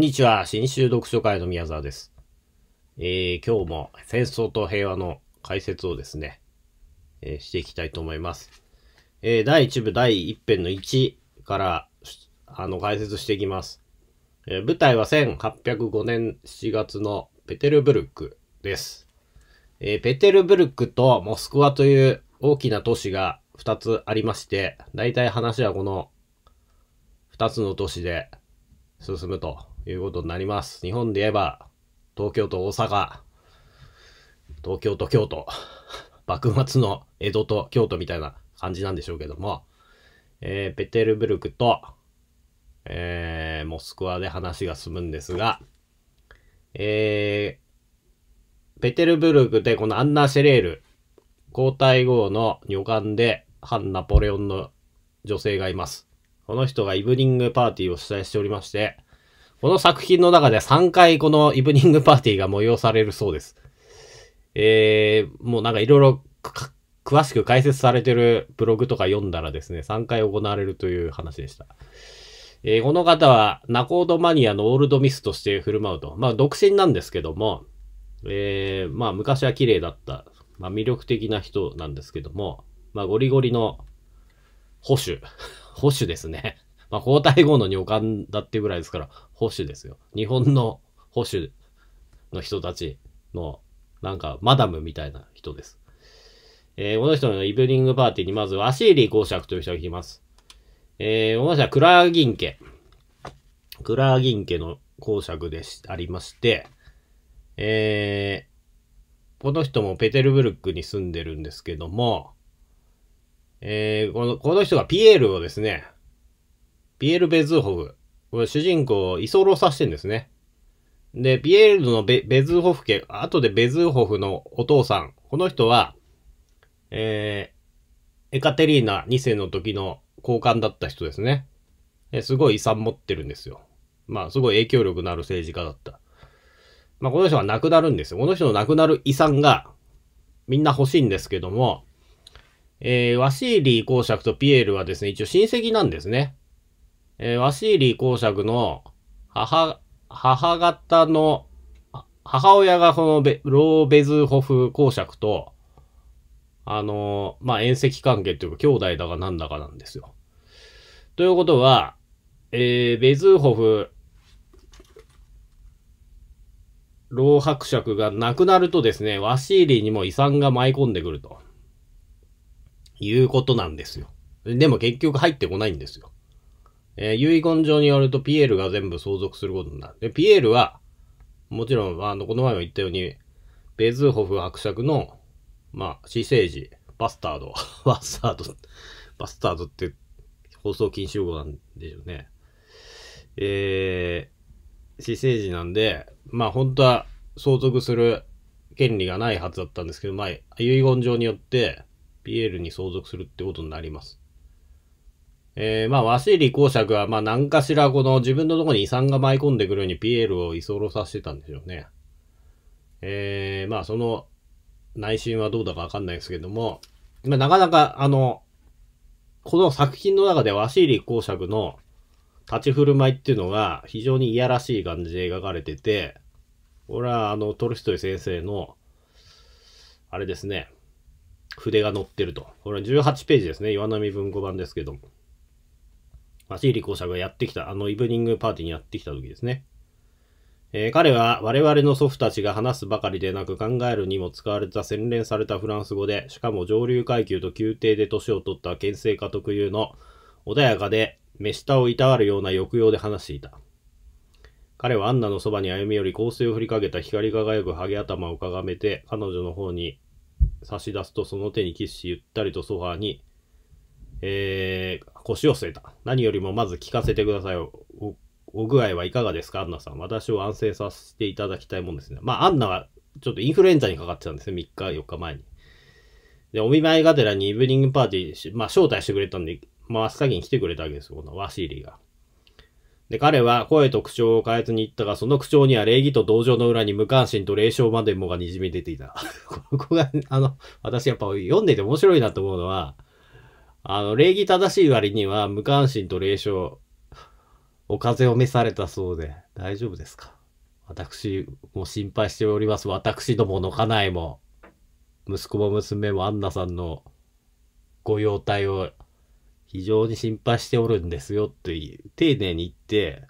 んにちは。新州読書会の宮沢です。えー、今日も戦争と平和の解説をですね、えー、していきたいと思います。えー、第1部第1編の1から、あの、解説していきます。えー、舞台は1805年7月のペテルブルクです。えー、ペテルブルクとモスクワという大きな都市が2つありまして、大体話はこの2つの都市で進むということになります。日本で言えば、東京と大阪、東京と京都、幕末の江戸と京都みたいな感じなんでしょうけども、えー、ペテルブルクと、えー、モスクワで話が進むんですが、えー、ペテルブルクでこのアンナ・シェレール、交代後の女官で反ナポレオンの女性がいます。この人がイブニングパーティーを主催しておりまして、この作品の中で3回このイブニングパーティーが催されるそうです。えー、もうなんかいろいろ詳しく解説されてるブログとか読んだらですね、3回行われるという話でした。えー、この方は、ナコードマニアのオールドミスとして振る舞うと。まあ、独身なんですけども、えー、まあ、昔は綺麗だった、まあ、魅力的な人なんですけども、まあ、ゴリゴリの保守。保守ですねまあ、交代後の女官だってぐらいですから、保守ですよ。日本の保守の人たちの、なんか、マダムみたいな人です。えー、この人のイブニングパーティーにまず、ワシーリー公爵という人が来ます。えー、この人はクラーギン家。クラーギン家の公爵でし、ありまして、えー、この人もペテルブルクに住んでるんですけども、えー、この、この人がピエールをですね、ピエール・ベズーホフ。これ主人公を居候させてんですね。で、ピエールのベベズーホフ家、後でベズーホフのお父さん。この人は、えー、エカテリーナ2世の時の高官だった人ですね。すごい遺産持ってるんですよ。まあ、すごい影響力のある政治家だった。まあ、この人は亡くなるんですよ。この人の亡くなる遺産が、みんな欲しいんですけども、えー、ワシーリー公爵とピエールはですね、一応親戚なんですね。えー、ワシーリー公爵の母、母方の、母親がこのベローベズホフ公爵と、あのー、まあ、縁石関係というか兄弟だかなんだかなんですよ。ということは、えー、ベズーホフ、老伯爵が亡くなるとですね、ワシーリーにも遺産が舞い込んでくると。いうことなんですよ。でも結局入ってこないんですよ。えー、遺言状によると、ピエールが全部相続することになる。で、ピエールは、もちろん、あの、この前も言ったように、ベズーホフ伯爵の、まあ、私生児、バスタード、バスタード、バスタードって放送禁止用語なんでしょうね。えー、私生児なんで、まあ、本当は相続する権利がないはずだったんですけど、まあ、遺言状によって、ピエールに相続するってことになります。えー、まあ、ワシリ公爵は、まあ、何かしらこの自分のとこに遺産が舞い込んでくるようにピエールを居候させてたんでしょうね。えー、まあ、その内心はどうだかわかんないですけども、まあ、なかなか、あの、この作品の中でワシリ公爵の立ち振る舞いっていうのが非常にいやらしい感じで描かれてて、これはあの、トルストイ先生の、あれですね、筆が載ってると。これは18ページですね、岩波文庫版ですけども。ーリ公社がやってきた、あのイブニングパーティーにやってきた時ですね。えー、彼は我々の祖父たちが話すばかりでなく考えるにも使われた洗練されたフランス語で、しかも上流階級と宮廷で年を取った県政家特有の穏やかで目下をいたわるような抑揚で話していた。彼はアンナのそばに歩み寄り香水を振りかけた光り輝くハゲ頭をかがめて彼女の方に差し出すとその手にキスしゆったりとソファーにえー、腰を据えた。何よりもまず聞かせてください。お、お具合はいかがですか、アンナさん。私を安静させていただきたいもんですね。まあ、アンナはちょっとインフルエンザにかかってたんですね。3日、4日前に。で、お見舞いがてらにイブニングパーティー、まあ、招待してくれたんで、まあ、真っ先に来てくれたわけですよ、このワシーリーが。で、彼は声と口調を変えずに行ったが、その口調には礼儀と同情の裏に無関心と霊障までもがにじみ出ていた。ここが、あの、私やっぱ読んでて面白いなと思うのは、あの、礼儀正しい割には無関心と霊障、お風邪を召されたそうで、大丈夫ですか私も心配しております。私どもの家内も、息子も娘もアンナさんのご容体を非常に心配しておるんですよいう、丁寧に言って、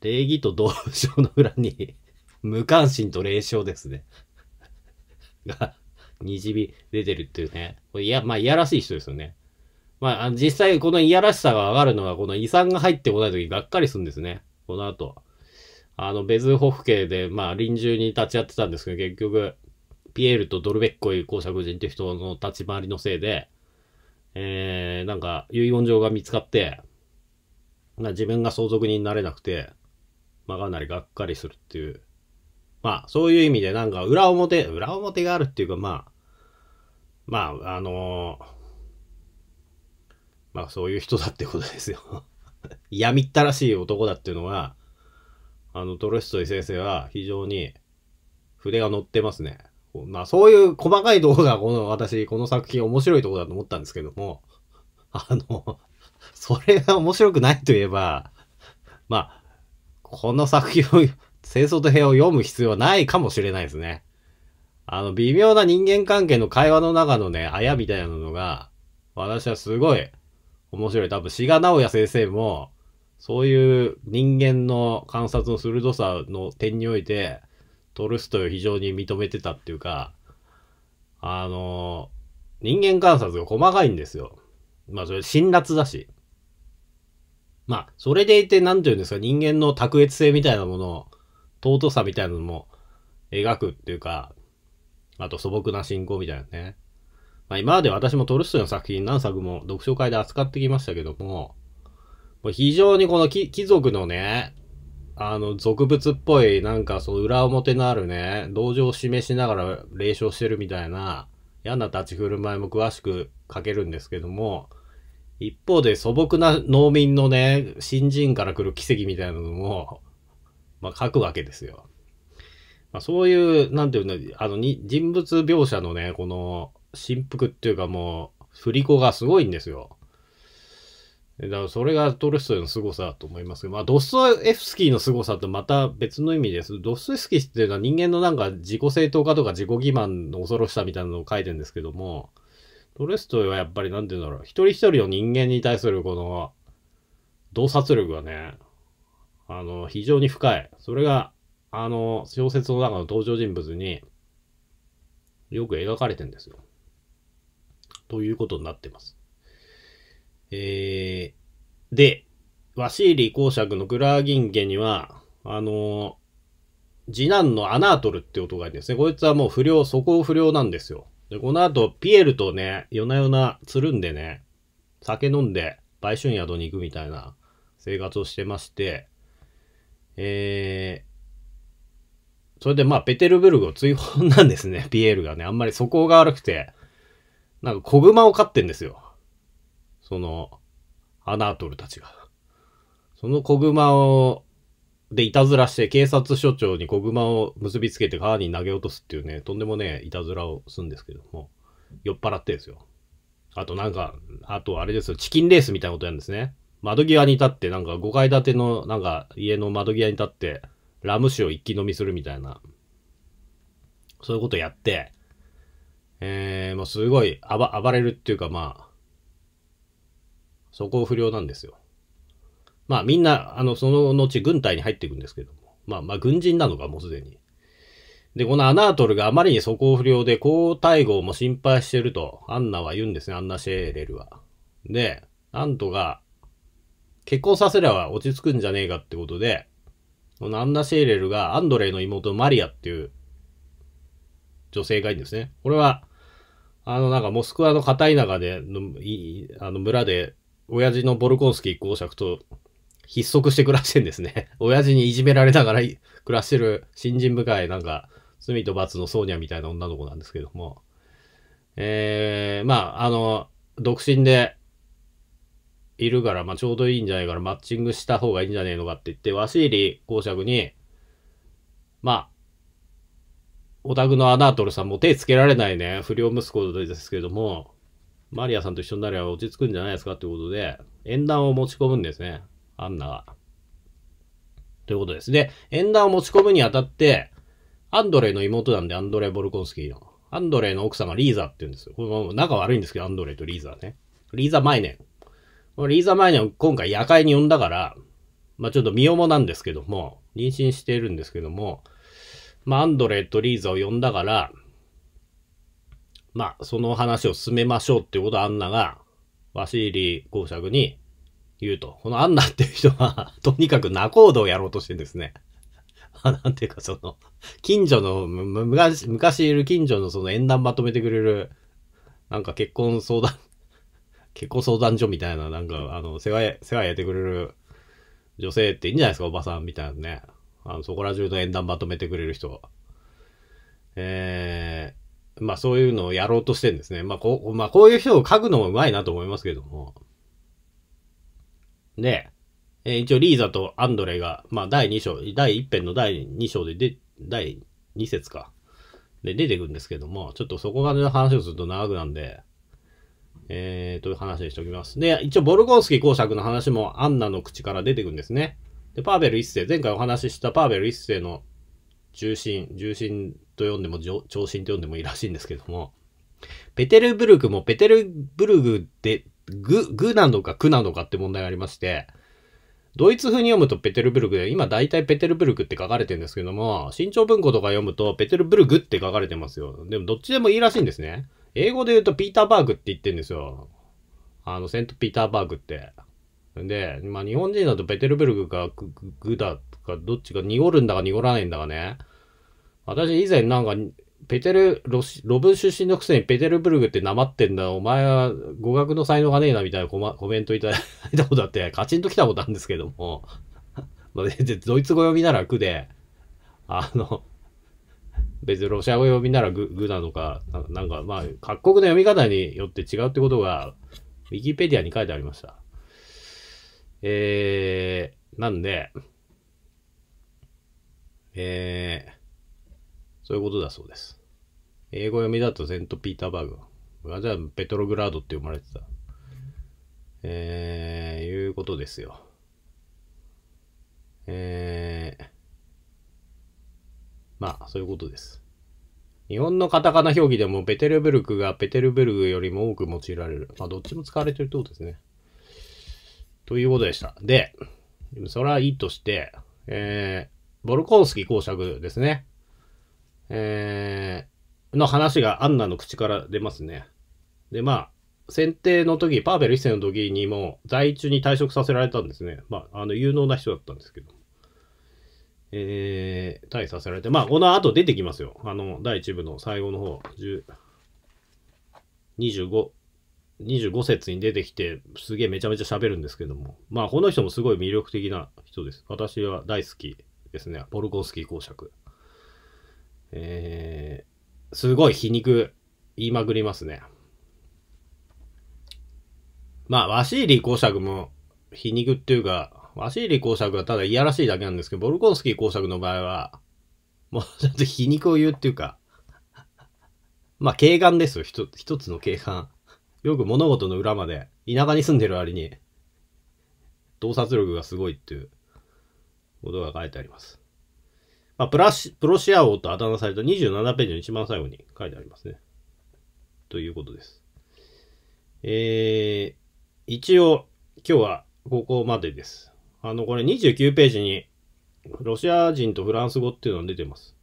礼儀と同情の裏に無関心と霊障ですねが、にじみ出てるっていうね。これいや、まあ、いやらしい人ですよね。まあ、実際このいやらしさが上がるのは、この遺産が入ってこない時がっかりするんですね。この後あの、ベズホフ系で、まあ、臨終に立ち会ってたんですけど、結局、ピエールとドルベッコイ公爵人って人の立ち回りのせいで、えー、なんか、遺言状が見つかって、まあ、自分が相続人になれなくて、まあ、かなりがっかりするっていう。まあ、そういう意味で、なんか、裏表、裏表があるっていうか、まあ、まあ、あのーまあそういう人だってことですよ 闇ったらしい男だっていうのは、あのトロストイ先生は非常に筆が乗ってますね。まあそういう細かいところがこの私、この作品面白いところだと思ったんですけども、あのそれが面白くないといえば、まあ、この作品を、戦争と平和を読む必要はないかもしれないですね。あの、微妙な人間関係の会話の中のね、あやみたいなのが、私はすごい面白い。多分、志賀直哉先生も、そういう人間の観察の鋭さの点において、トルストイを非常に認めてたっていうか、あの、人間観察が細かいんですよ。まあ、それ辛辣だし。まあ、それでいて、なんていうんですか、人間の卓越性みたいなもの尊さみたいなのも描くっていうか、あと素朴な信仰みたいなね。まあ、今まで私もトルストイの作品何作も読書会で扱ってきましたけども、もう非常にこの貴族のね、あの、俗物っぽい、なんかその裏表のあるね、同情を示しながら霊障してるみたいな、嫌な立ち振る舞いも詳しく書けるんですけども、一方で素朴な農民のね、新人から来る奇跡みたいなのも、まあ、書くわけですよ。まあ、そういう、なんていうの、あのに、人物描写のね、この、振幅っていうかもう、振り子がすごいんですよ。だからそれがトルストイの凄さだと思いますけど、まあドストエフスキーの凄さとまた別の意味です。ドストエフスキーっていうのは人間のなんか自己正当化とか自己欺瞞の恐ろしさみたいなのを書いてるんですけども、トルストイはやっぱりなんて言うんだろう、一人一人の人間に対するこの洞察力がね、あの、非常に深い。それが、あの、小説の中の登場人物によく描かれてんですよ。ということになってます。えー、で、ワシーリー公爵のグラーギンゲには、あのー、次男のアナートルって男がいるんですね。こいつはもう不良、素行不良なんですよ。で、この後、ピエルとね、夜な夜なつるんでね、酒飲んで、売春宿に行くみたいな生活をしてまして、えー、それでまあ、ペテルブルグを追放なんですね、ピエールがね。あんまり素行が悪くて、なんか子熊を飼ってんですよ。その、アナートルたちが。その子熊を、で、いたずらして警察署長に子熊を結びつけて川に投げ落とすっていうね、とんでもねえいたずらをするんですけども、酔っ払ってですよ。あとなんか、あとあれですよ、チキンレースみたいなことやるんですね。窓際に立って、なんか5階建ての、なんか家の窓際に立って、ラム酒を一気飲みするみたいな、そういうことやって、えー、もうすごい暴暴れるっていうかまあ、そこ不良なんですよ。まあみんな、あの、その後軍隊に入っていくんですけども。まあまあ軍人なのか、もうすでに。で、このアナートルがあまりに素行不良で、交代号も心配してると、アンナは言うんですね、アンナ・シェーレルは。で、アントが、結婚させれば落ち着くんじゃねえかってことで、このアンナ・シェーレルがアンドレイの妹マリアっていう女性がいいんですね。これは、あの、なんか、モスクワの片田舎で、のいあの村で、親父のボルコンスキー公爵と、筆足して暮らしてんですね。親父にいじめられながら暮らしてる新人深い、なんか、罪と罰のソーニャみたいな女の子なんですけども。えー、まあ、あの、独身でいるから、まあ、ちょうどいいんじゃないから、マッチングした方がいいんじゃねえのかって言って、ワシーリ公爵に、まあ、オタクのアナートルさんも手つけられないね、不良息子ですけども、マリアさんと一緒になれば落ち着くんじゃないですかってことで、縁談を持ち込むんですね、アンナが。ということです。で、縁談を持ち込むにあたって、アンドレイの妹なんで、アンドレイ・ボルコンスキーの。アンドレイの奥様、リーザって言うんですよ。これ仲悪いんですけど、アンドレイとリーザね。リーザ・マイネン。リーザ・マイネンを今回夜会に呼んだから、まあちょっと身重なんですけども、妊娠してるんですけども、まあ、アンドレとリーザを呼んだから、まあ、その話を進めましょうっていうことをアンナが、ワシーリー公爵に言うと。このアンナっていう人は とにかく仲人をやろうとしてんですね。なんていうかその、近所の、昔、昔いる近所のその縁談まとめてくれる、なんか結婚相談、結婚相談所みたいな、なんか、あの、世話、世話やってくれる女性っていいんじゃないですか、おばさんみたいなね。あのそこら中の縁談まとめてくれる人は。えー、まあそういうのをやろうとしてんですね。まあこう、まあこういう人を書くのも上手いなと思いますけども。で、えー、一応リーザとアンドレが、まあ第2章、第1編の第2章でで、第2節か。で出てくるんですけども、ちょっとそこまでの話をすると長くなんで、えー、という話にしておきます。で、一応、ボルゴンスキー公爵の話もアンナの口から出てくるんですね。で、パーベル一世、前回お話ししたパーベル一世の中心、重心と読んでも、長心と読んでもいいらしいんですけども、ペテルブルクもペテルブルグで、ぐ、ぐなのかくなのかって問題がありまして、ドイツ風に読むとペテルブルクで、今大体ペテルブルクって書かれてるんですけども、新潮文庫とか読むとペテルブルグって書かれてますよ。でもどっちでもいいらしいんですね。英語で言うとピーターバーグって言ってるんですよ。あの、セントピーターバーグって。で、まあ日本人だとペテルブルグかグダかどっちか濁るんだか濁らないんだかね。私以前なんか、ペテル、ロロブ出身のくせにペテルブルグってなまってんだ、お前は語学の才能がねえなみたいなコ,、ま、コメントいただいたことあって、カチンと来たことあるんですけども、まあ、ドイツ語読みならくで、あの、別にロシア語読みならググなのかな、なんかまあ、各国の読み方によって違うってことが、ウィキペディアに書いてありました。えー、なんで、えー、そういうことだそうです。英語読みだとセント・ピーターバーグ。あじゃあ、ペトログラードって読まれてた。えー、いうことですよ。えー、まあ、そういうことです。日本のカタカナ表記でも、ペテルブルクがペテルブルグよりも多く用いられる。まあ、どっちも使われてるってことですね。ということでした。で、それはいいとして、えー、ボルコンスキー公爵ですね。えー、の話がアンナの口から出ますね。で、まあ、選定の時、パーベル一世の時にも在中に退職させられたんですね。まあ、あの、有能な人だったんですけど。えー、退させられて、まあ、この後出てきますよ。あの、第1部の最後の方、10 25 25節に出てきて、すげえめちゃめちゃ喋るんですけども。まあ、この人もすごい魅力的な人です。私は大好きですね。ボルコンスキー公爵。えー、すごい皮肉言いまくりますね。まあ、ワシーリー公爵も皮肉っていうか、ワシーリー公爵はただいやらしいだけなんですけど、ボルコンスキー公爵の場合は、もうちょっと皮肉を言うっていうか、まあ、軽眼ですよ。一つの軽眼。よく物事の裏まで、田舎に住んでる割に、洞察力がすごいっていうことが書いてあります。まあ、プラシ、プロシア王とあだ名された27ページの一番最後に書いてありますね。ということです。えー、一応、今日はここまでです。あの、これ29ページに、ロシア人とフランス語っていうのが出てます。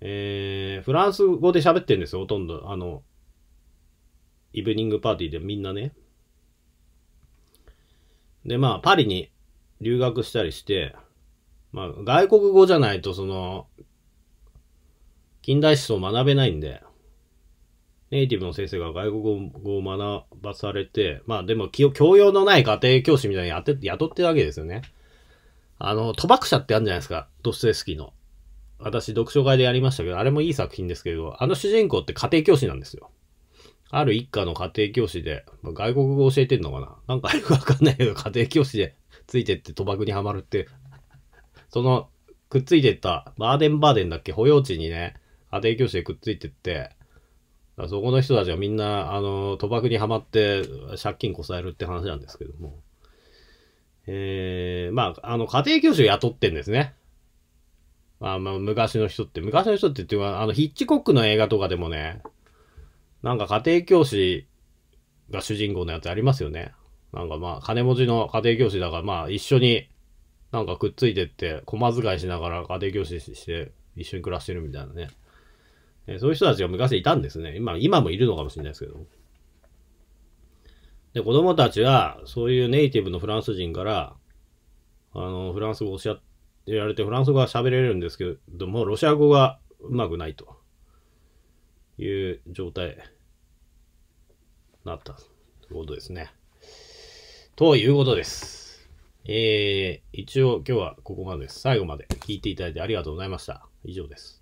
えー、フランス語で喋ってるんですよ、ほとんど。あの、イブニングパーティーでみんなね。で、まあ、パリに留学したりして、まあ、外国語じゃないと、その、近代思想を学べないんで、ネイティブの先生が外国語を学ばされて、まあでも教養のない家庭教師みたいにやって雇ってるわけですよね。あの、賭博者ってあるんじゃないですか、ドステスキーの。私、読書会でやりましたけど、あれもいい作品ですけど、あの主人公って家庭教師なんですよ。ある一家の家庭教師で、まあ、外国語教えてんのかななんかよくわかんないけど、家庭教師でついてって賭博にはまるって、その、くっついてった、バーデンバーデンだっけ保養地にね、家庭教師でくっついてって、そこの人たちがみんな、あの、賭博にはまって、借金こさえるって話なんですけども。えー、まあ、あの、家庭教師を雇ってんですね。まあ、まあ、昔の人って、昔の人ってっていうのは、あの、ヒッチコックの映画とかでもね、なんか家庭教師が主人公のやつありますよね。なんかまあ、金持ちの家庭教師だから、まあ一緒になんかくっついてって、駒遣いしながら家庭教師して一緒に暮らしてるみたいなね。えそういう人たちが昔いたんですね。今、今もいるのかもしれないですけど。で、子供たちは、そういうネイティブのフランス人から、あの、フランス語を教えられて、フランス語は喋れるんですけども、ロシア語がうまくないと。いう状態になったということですね。ということです。えー、一応今日はここまでです。最後まで聞いていただいてありがとうございました。以上です。